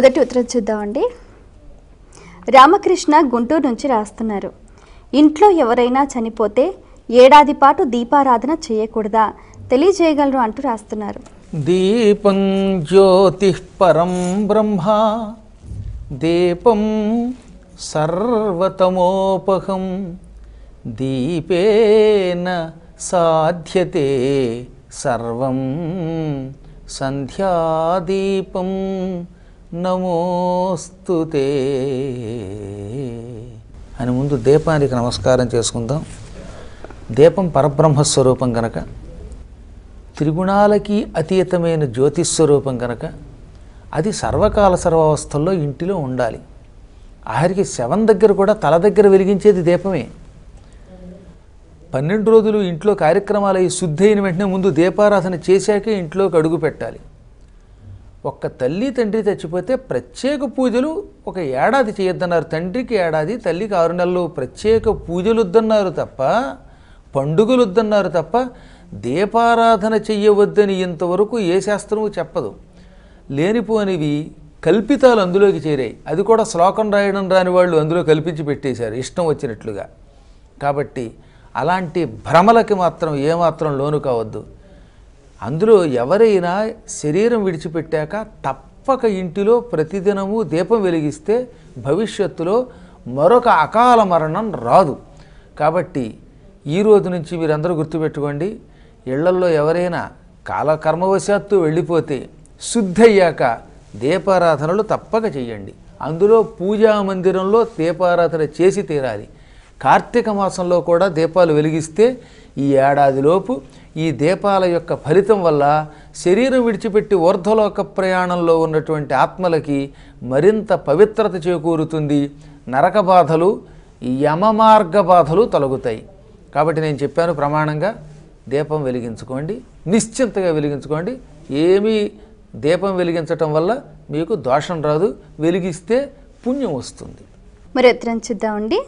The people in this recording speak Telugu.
మొదటి ఉత్తరం చూద్దామండి రామకృష్ణ గుంటూరు నుంచి రాస్తున్నారు ఇంట్లో ఎవరైనా చనిపోతే ఏడాది పాటు దీపారాధన చేయకూడదా తెలియజేయగలరు అంటూ రాస్తున్నారు దీపం జ్యోతి పరం బ్రహ్మ దీపం సర్వతమోపహం దీపేన సాధ్యతే సర్వం సంధ్యాదీపం నమోస్తుతే అని ముందు దీపానికి నమస్కారం చేసుకుందాం దీపం పరబ్రహ్మస్వరూపం గనక త్రిగుణాలకి అతీతమైన జ్యోతిస్వరూపం గనక అది సర్వకాల సర్వావస్థల్లో ఇంటిలో ఉండాలి ఆఖరికి శవం దగ్గర కూడా తల దగ్గర వెలిగించేది దీపమే పన్నెండు రోజులు ఇంట్లో కార్యక్రమాలు అయ్యి శుద్ధి అయిన వెంటనే ముందు దీపారాధన చేశాకే ఇంట్లోకి అడుగు పెట్టాలి ఒక్క తల్లి తండ్రి చచ్చిపోతే ప్రత్యేక పూజలు ఒక ఏడాది చేయొద్దన్నారు తండ్రికి ఏడాది తల్లికి ఆరు నెలలు ప్రత్యేక పూజలు వద్దన్నారు తప్ప పండుగలు వద్దన్నారు తప్ప దీపారాధన చెయ్యవద్దని ఇంతవరకు ఏ శాస్త్రము చెప్పదు లేనిపోనివి కల్పితాలు అందులోకి చేరాయి అది కూడా శ్లోకం రాయడం రాని వాళ్ళు అందులో కల్పించి పెట్టేశారు ఇష్టం వచ్చినట్లుగా కాబట్టి అలాంటి భ్రమలకి మాత్రం ఏమాత్రం లోను కావద్దు అందులో ఎవరైనా శరీరం విడిచిపెట్టాక తప్పక ఇంటిలో ప్రతిదినము దీపం వెలిగిస్తే భవిష్యత్తులో మరొక అకాల మరణం రాదు కాబట్టి ఈ రోజు నుంచి మీరందరూ గుర్తుపెట్టుకోండి ఇళ్లల్లో ఎవరైనా కాలకర్మవశాత్తు వెళ్ళిపోతే శుద్ధయ్యాక దీపారాధనలు తప్పక చేయండి అందులో పూజా మందిరంలో దీపారాధన చేసి తీరాలి కార్తీక మాసంలో కూడా దీపాలు వెలిగిస్తే ఈ ఏడాదిలోపు ఈ దీపాల యొక్క ఫలితం వల్ల శరీరం విడిచిపెట్టి ఊర్ధ్వలోక ప్రయాణంలో ఉన్నటువంటి ఆత్మలకి మరింత పవిత్రత చేకూరుతుంది నరక బాధలు యమమార్గ బాధలు తొలగుతాయి కాబట్టి నేను చెప్పాను ప్రమాణంగా దీపం వెలిగించుకోండి నిశ్చింతగా వెలిగించుకోండి ఏమీ దీపం వెలిగించటం వల్ల మీకు దోషం రాదు వెలిగిస్తే పుణ్యం వస్తుంది మరి ఎత్తరం చూద్దామండి